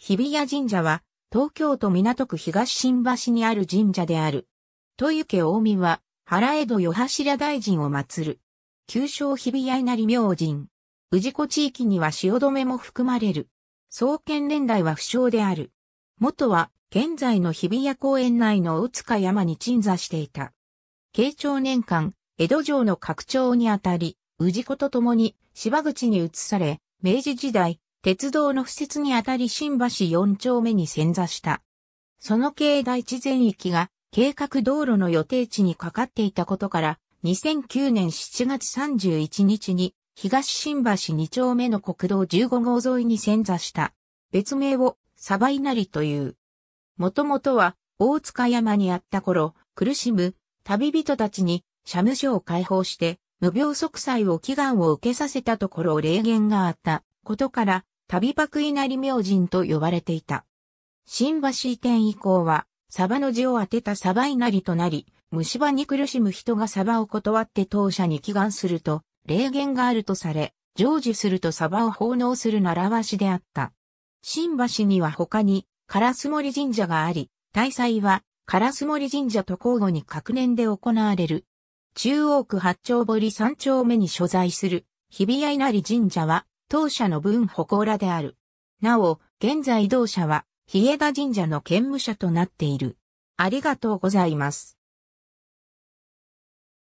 日比谷神社は、東京都港区東新橋にある神社である。豊家大見は、原江戸与柱大臣を祀る。旧称日比谷稲荷明神。治子地域には止めも含まれる。創建年代は不詳である。元は、現在の日比谷公園内の大塚山に鎮座していた。慶長年間、江戸城の拡張にあたり、治子と共に芝口に移され、明治時代、鉄道の敷設にあたり新橋4丁目に潜座した。その境内地全域が計画道路の予定地にかかっていたことから、2009年7月31日に東新橋2丁目の国道15号沿いに潜座した。別名をサバイナリという。もともとは大塚山にあった頃、苦しむ旅人たちに社務所を解放して無病息災を祈願を受けさせたところ霊言があった。ことから、旅泊稲荷明神と呼ばれていた。新橋移転以降は、サバの字を当てたサバ稲荷となり、虫歯に苦しむ人がサバを断って当社に祈願すると、霊言があるとされ、成就するとサバを奉納する習わしであった。新橋には他に、烏森神社があり、大祭は、烏森神社と交互に各年で行われる。中央区八丁堀三丁目に所在する、日比谷稲荷神社は、当社の分祠である。なお、現在同社は、日枝神社の兼務者となっている。ありがとうございます。